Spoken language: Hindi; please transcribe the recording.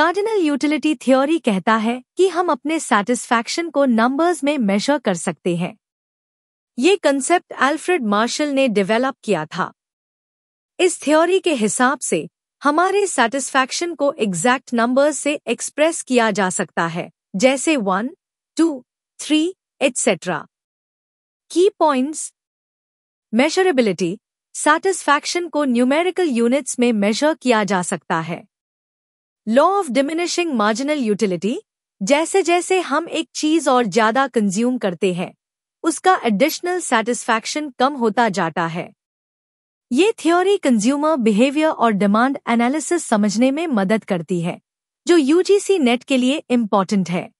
कार्डिनल यूटिलिटी थ्योरी कहता है कि हम अपने सेटिस्फैक्शन को नंबर्स में मेजर कर सकते हैं ये कंसेप्ट अल्फ्रेड मार्शल ने डेवलप किया था इस थ्योरी के हिसाब से हमारे सेटिस्फैक्शन को एग्जैक्ट नंबर्स से एक्सप्रेस किया जा सकता है जैसे वन टू थ्री एट्सेट्रा की पॉइंट्स मेजरेबिलिटी सेटिस्फैक्शन को न्यूमेरिकल यूनिट्स में मेजर किया जा सकता है law of diminishing marginal utility जैसे जैसे हम एक चीज और ज्यादा कंज्यूम करते हैं उसका एडिशनल सेटिस्फैक्शन कम होता जाता है ये थ्योरी कंज्यूमर बिहेवियर और डिमांड एनालिसिस समझने में मदद करती है जो यूजीसी नेट के लिए इम्पॉर्टेंट है